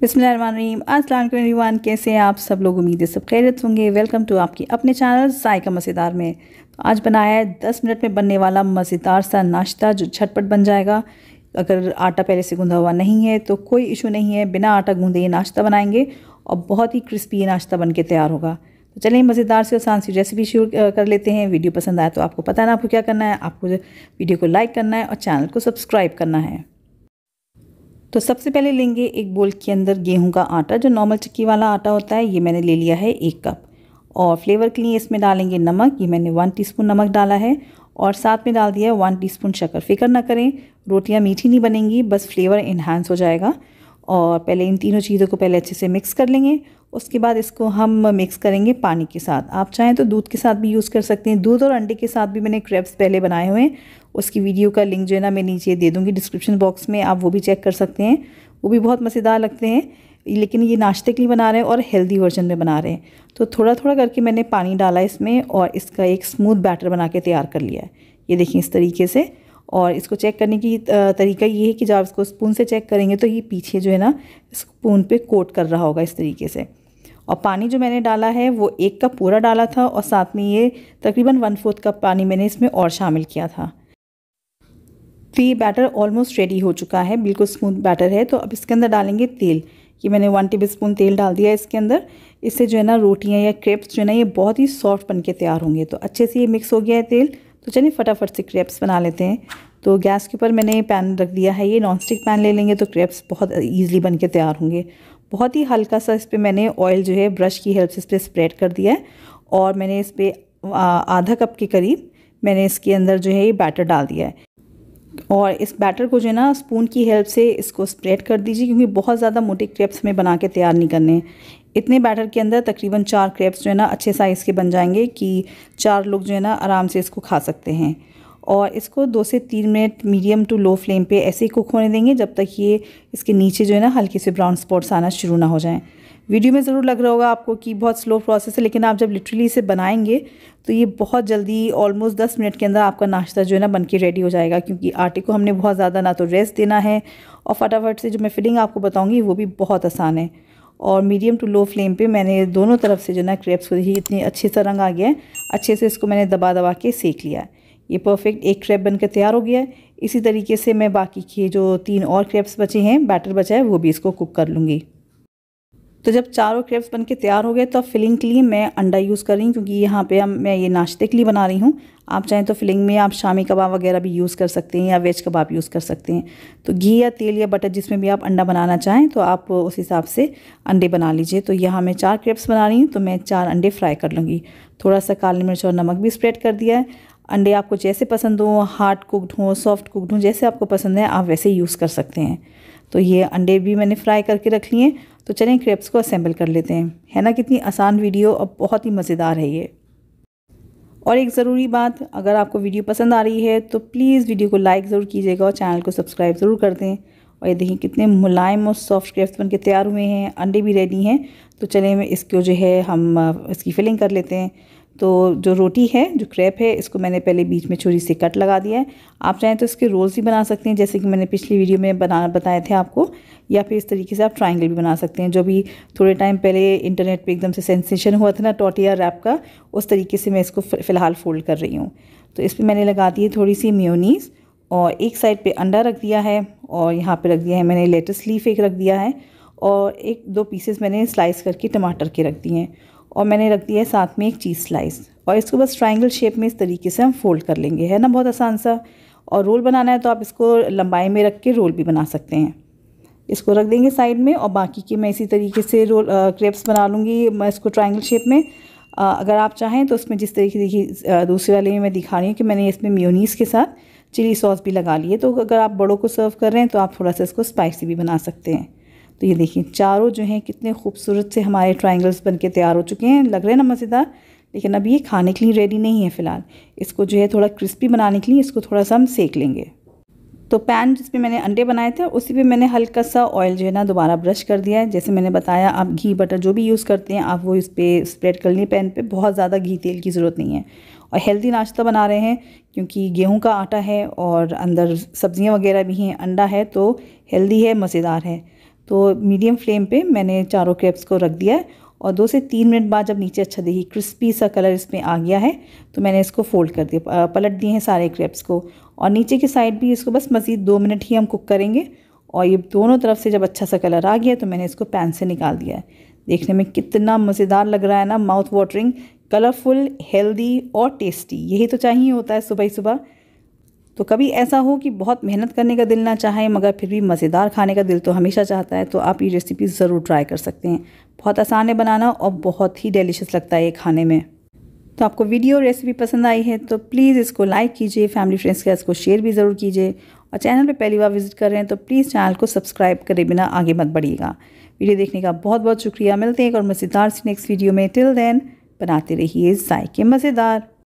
बिसमीम असलम कैसे हैं आप सब लोग उम्मीद है सब खैरियत होंगे वेलकम टू आपकी अपने चैनल सायका मज़ेदार में तो आज बनाया है दस मिनट में बनने वाला मज़ेदार सा नाश्ता जो झटपट बन जाएगा अगर आटा पहले से गूंधा हुआ नहीं है तो कोई इशू नहीं है बिना आटा गूंधे ये नाश्ता बनाएंगे और बहुत ही क्रिस्पी ये नाश्ता बन के तैयार होगा तो चलिए मज़ेदार से आसान सी रेसिपी शुरू कर लेते हैं वीडियो पसंद आया तो आपको पता है ना आपको क्या करना है आपको वीडियो को लाइक करना है और चैनल को सब्सक्राइब करना है तो सबसे पहले लेंगे एक बोल के अंदर गेहूं का आटा जो नॉर्मल चक्की वाला आटा होता है ये मैंने ले लिया है एक कप और फ्लेवर के लिए इसमें डालेंगे नमक ये मैंने वन टीस्पून नमक डाला है और साथ में डाल दिया है वन टीस्पून शक्कर फिक्र ना करें रोटियां मीठी नहीं बनेंगी बस फ्लेवर इन्हांस हो जाएगा और पहले इन तीनों चीज़ों को पहले अच्छे से मिक्स कर लेंगे उसके बाद इसको हम मिक्स करेंगे पानी के साथ आप चाहें तो दूध के साथ भी यूज़ कर सकते हैं दूध और अंडे के साथ भी मैंने क्रेप्स पहले बनाए हुए हैं उसकी वीडियो का लिंक जो है ना मैं नीचे दे दूँगी डिस्क्रिप्शन बॉक्स में आप वो भी चेक कर सकते हैं वो भी बहुत मज़ेदार लगते हैं लेकिन ये नाश्ते के लिए बना रहे हैं और हेल्दी वर्जन में बना रहे हैं तो थोड़ा थोड़ा करके मैंने पानी डाला इसमें और इसका एक स्मूथ बैटर बना के तैयार कर लिया है ये देखिए इस तरीके से और इसको चेक करने की तरीका ये है कि जब आप इसको स्पून से चेक करेंगे तो ये पीछे जो है ना स्पून पे कोट कर रहा होगा इस तरीके से और पानी जो मैंने डाला है वो एक कप पूरा डाला था और साथ में ये तकरीबन वन फोर्थ कप पानी मैंने इसमें और शामिल किया था तो ये बैटर ऑलमोस्ट रेडी हो चुका है बिल्कुल स्मूथ बैटर है तो अब इसके अंदर डालेंगे तेल ये मैंने वन टेबल स्पून तेल डाल दिया इसके अंदर इससे जो है ना रोटियाँ या क्रेप्स जो है ना ये बहुत ही सॉफ्ट बन के तैयार होंगे तो अच्छे से ये मिक्स हो गया है तेल तो चलिए फटाफट से क्रेप्स बना लेते हैं तो गैस के ऊपर मैंने पैन रख दिया है ये नॉनस्टिक पैन ले लेंगे तो क्रेप्स बहुत ईजिली बन के तैयार होंगे बहुत ही हल्का सा इस पर मैंने ऑयल जो है ब्रश की हेल्प से इस पर स्प्रेड कर दिया है और मैंने इस पर आधा कप के करीब मैंने इसके अंदर जो है ये बैटर डाल दिया है और इस बैटर को जो है ना स्पून की हेल्प से इसको स्प्रेड कर दीजिए क्योंकि बहुत ज़्यादा मोटे क्रेप्स हमें बना के तैयार नहीं करने इतने बैटर के अंदर तकरीबन चार क्रेप्स जो है ना अच्छे साइज़ के बन जाएंगे कि चार लोग जो है ना आराम से इसको खा सकते हैं और इसको दो से तीन minute medium to low flame पे ऐसे ही कुक होने देंगे जब तक ये इसके नीचे जो है ना हल्के से ब्राउन स्पॉट्स आना शुरू ना हो जाएँ वीडियो में ज़रूर लग रहा होगा आपको कि बहुत स्लो प्रोसेस है लेकिन आप जब लिटरली इसे बनाएंगे तो ये बहुत जल्दी ऑलमोस्ट दस मिनट के अंदर आपका नाश्ता जो है ना बन के रेडी हो जाएगा क्योंकि आटे को हमने बहुत ज़्यादा ना तो रेस्ट देना है और फटाफट से जो मैं फिलिंग आपको बताऊँगी वो भी बहुत आसान है और मीडियम टू लो फ्लेम पर मैंने दोनों तरफ से जो ना क्रेप्स को ही इतने अच्छे सा रंग आ गया है अच्छे से इसको मैंने दबा दबा के सेक लिया है ये परफेक्ट एक क्रेप बनकर तैयार हो गया है इसी तरीके से मैं बाकी के जो तीन और क्रेप्स बचे हैं बैटर बचा है वो भी इसको कुक कर लूँगी तो जब चारों क्रेप्स बन के तैयार हो गए तो अब फिलिंग के लिए मैं अंडा यूज़ कर रही हूँ क्योंकि यहाँ पे हम मैं ये नाश्ते के लिए बना रही हूँ आप चाहें तो फिलिंग में आप शामी कबाब वगैरह भी यूज़ कर सकते हैं या वेज कबाब यूज़ कर सकते हैं तो घी या तेल या बटर जिसमें भी आप अंडा बनाना चाहें तो आप उस हिसाब से अंडे बना लीजिए तो यहाँ मैं चार क्रेप्स बना रही हूँ तो मैं चार अंडे फ्राई कर लूँगी थोड़ा सा काली मिर्च और नमक भी स्प्रेड कर दिया है अंडे आपको जैसे पसंद हो हार्ड कुकड हों सॉफ्ट कुकड हों जैसे आपको पसंद है आप वैसे यूज़ कर सकते हैं तो ये अंडे भी मैंने फ्राई करके रख लिए तो चलें क्रेप्स को असेंबल कर लेते हैं है ना कितनी आसान वीडियो और बहुत ही मज़ेदार है ये और एक ज़रूरी बात अगर आपको वीडियो पसंद आ रही है तो प्लीज़ वीडियो को लाइक ज़रूर कीजिएगा और चैनल को सब्सक्राइब ज़रूर कर दें और ये देखिए कितने मुलायम और सॉफ्ट क्रेप्स बन के तैयार हुए हैं अंडे भी रेडी हैं तो चलें इसको जो है हम इसकी फिलिंग कर लेते हैं तो जो रोटी है जो क्रेप है इसको मैंने पहले बीच में छुरी से कट लगा दिया है आप चाहें तो इसके रोल्स भी बना सकते हैं जैसे कि मैंने पिछली वीडियो में बना बताए थे आपको या फिर इस तरीके से आप ट्राइंगल भी बना सकते हैं जो भी थोड़े टाइम पहले इंटरनेट पे एकदम से सेंसेशन हुआ था ना टोटिया रैप का उस तरीके से मैं इसको फ़िलहाल फोल्ड कर रही हूँ तो इस पर मैंने लगा दी है थोड़ी सी म्योनीस और एक साइड पर अंडा रख दिया है और यहाँ पर रख दिया है मैंने लेटस लीफ एक रख दिया है और एक दो पीसेस मैंने स्लाइस करके टमाटर के रख दिए हैं और मैंने रख दिया है साथ में एक चीज़ स्लाइस और इसको बस ट्राइंगल शेप में इस तरीके से हम फोल्ड कर लेंगे है ना बहुत आसान सा और रोल बनाना है तो आप इसको लंबाई में रख के रोल भी बना सकते हैं इसको रख देंगे साइड में और बाकी के मैं इसी तरीके से रोल क्रेप्स बना लूँगी मैं इसको ट्राइंगल शेप में आ, अगर आप चाहें तो उसमें जिस तरीके देखिए दूसरे वाले में मैं दिखा रही हूँ कि मैंने इसमें म्योनीस के साथ चिली सॉस भी लगा लिए तो अगर आप बड़ों को सर्व कर रहे हैं तो आप थोड़ा सा इसको स्पाइसी भी बना सकते हैं तो ये देखिए चारों जो हैं कितने खूबसूरत से हमारे ट्राइंगल्स बन के तैयार हो चुके हैं लग रहे हैं ना मज़ेदार लेकिन अब ये खाने के लिए रेडी नहीं है फ़िलहाल इसको जो है थोड़ा क्रिस्पी बनाने के लिए इसको थोड़ा सा हम सेक लेंगे तो पैन जिसमें मैंने अंडे बनाए थे उसी पे मैंने हल्का सा ऑयल जो है ना दोबारा ब्रश कर दिया है जैसे मैंने बताया आप घी बटर जो भी यूज़ करते हैं आप वो इस पर स्प्रेड कर लें पैन पे बहुत ज़्यादा घी तेल की ज़रूरत नहीं है और हेल्दी नाश्ता बना रहे हैं क्योंकि गेहूं का आटा है और अंदर सब्ज़ियाँ वगैरह भी हैं अंडा है तो हेल्दी है मज़ेदार है तो मीडियम फ्लेम पे मैंने चारों क्रेप्स को रख दिया है और दो से तीन मिनट बाद जब नीचे अच्छा देखिए क्रिस्पी सा कलर इसमें आ गया है तो मैंने इसको फोल्ड कर दिया पलट दिए हैं सारे क्रेप्स को और नीचे की साइड भी इसको बस मज़ीद दो मिनट ही हम कुक करेंगे और ये दोनों तरफ से जब अच्छा सा कलर आ गया तो मैंने इसको पैन से निकाल दिया है देखने में कितना मज़ेदार लग रहा है ना माउथ वाटरिंग कलरफुल हेल्दी और टेस्टी यही तो चाहिए होता है सुबह सुबह तो कभी ऐसा हो कि बहुत मेहनत करने का दिल ना चाहे मगर फिर भी मज़ेदार खाने का दिल तो हमेशा चाहता है तो आप ये रेसिपी ज़रूर ट्राई कर सकते हैं बहुत आसान है बनाना और बहुत ही डेलीशस लगता है ये खाने में तो आपको वीडियो रेसिपी पसंद आई है तो प्लीज़ इसको लाइक कीजिए फैमिली फ्रेंड्स के इसको शेयर भी ज़रूर कीजिए और चैनल पे पहली बार विजिट कर रहे हैं तो प्लीज़ चैनल को सब्सक्राइब करें बिना आगे मत बढ़िएगा वीडियो देखने का बहुत बहुत शुक्रिया मिलते हैं एक और मज़ेदार से नेक्स्ट वीडियो में टिल देन बनाते रहिए जायके मज़ेदार